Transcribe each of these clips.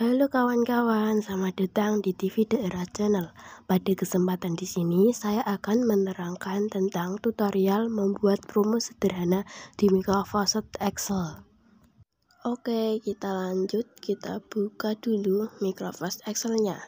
Halo kawan-kawan, selamat datang di TV Daerah Channel. Pada kesempatan di sini, saya akan menerangkan tentang tutorial membuat rumus sederhana di Microsoft Excel. Oke, kita lanjut. Kita buka dulu Microsoft Excel-nya.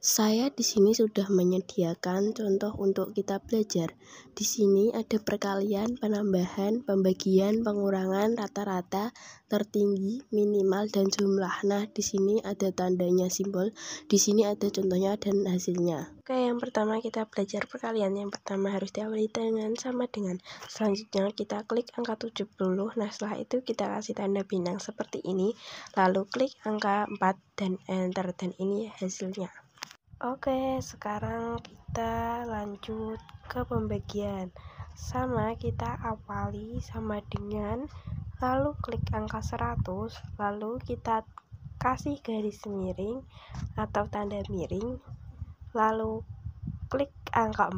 Saya di sini sudah menyediakan contoh untuk kita belajar. Di sini ada perkalian, penambahan, pembagian, pengurangan, rata-rata, tertinggi, minimal, dan jumlah. Nah, di sini ada tandanya simbol, di sini ada contohnya dan hasilnya. Oke, yang pertama kita belajar perkalian. Yang pertama harus diawali dengan sama dengan. Selanjutnya kita klik angka 70. Nah, setelah itu kita kasih tanda bintang seperti ini, lalu klik angka 4 dan enter dan ini hasilnya. Oke, sekarang kita lanjut ke pembagian. Sama kita awali sama dengan lalu klik angka 100, lalu kita kasih garis miring atau tanda miring, lalu klik angka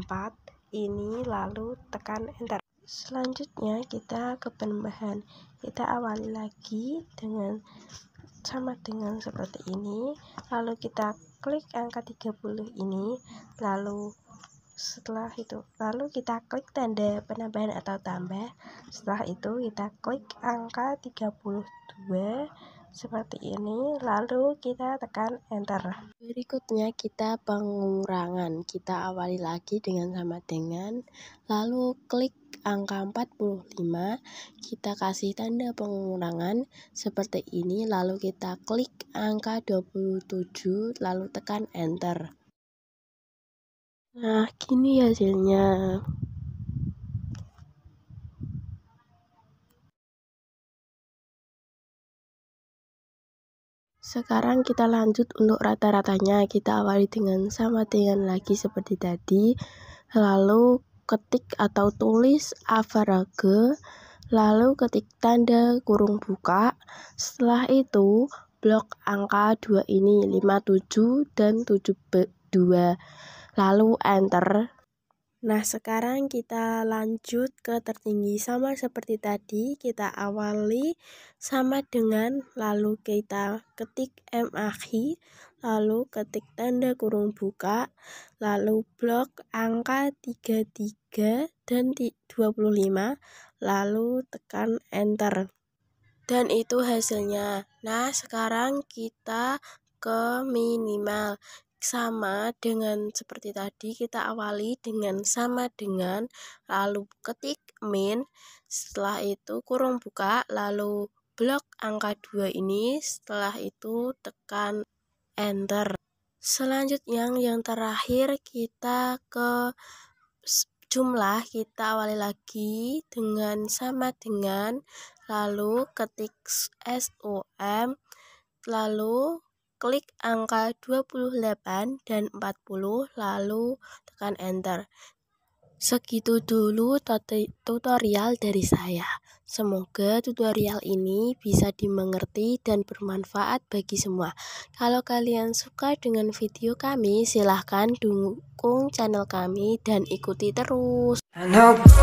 4 ini lalu tekan enter. Selanjutnya kita ke penambahan. Kita awali lagi dengan sama dengan seperti ini lalu kita klik angka 30 ini lalu setelah itu lalu kita klik tanda penambahan atau tambah setelah itu kita klik angka 32 seperti ini lalu kita tekan enter berikutnya kita pengurangan kita awali lagi dengan sama dengan lalu klik angka 45 kita kasih tanda pengurangan seperti ini lalu kita klik angka 27 lalu tekan enter nah gini hasilnya Sekarang kita lanjut untuk rata-ratanya. Kita awali dengan sama dengan lagi seperti tadi. Lalu ketik atau tulis average lalu ketik tanda kurung buka. Setelah itu blok angka 2 ini 57 dan 72. Lalu enter. Nah, sekarang kita lanjut ke tertinggi sama seperti tadi, kita awali sama dengan lalu kita ketik M akhir lalu ketik tanda kurung buka, lalu blok angka 33 dan 25, lalu tekan enter. Dan itu hasilnya. Nah, sekarang kita ke minimal sama dengan seperti tadi kita awali dengan sama dengan lalu ketik min setelah itu kurung buka lalu blok angka 2 ini setelah itu tekan enter selanjutnya yang terakhir kita ke jumlah kita awali lagi dengan sama dengan lalu ketik SOM lalu Klik angka 28 dan 40 lalu tekan enter. Segitu dulu tutorial dari saya. Semoga tutorial ini bisa dimengerti dan bermanfaat bagi semua. Kalau kalian suka dengan video kami, silahkan dukung channel kami dan ikuti terus.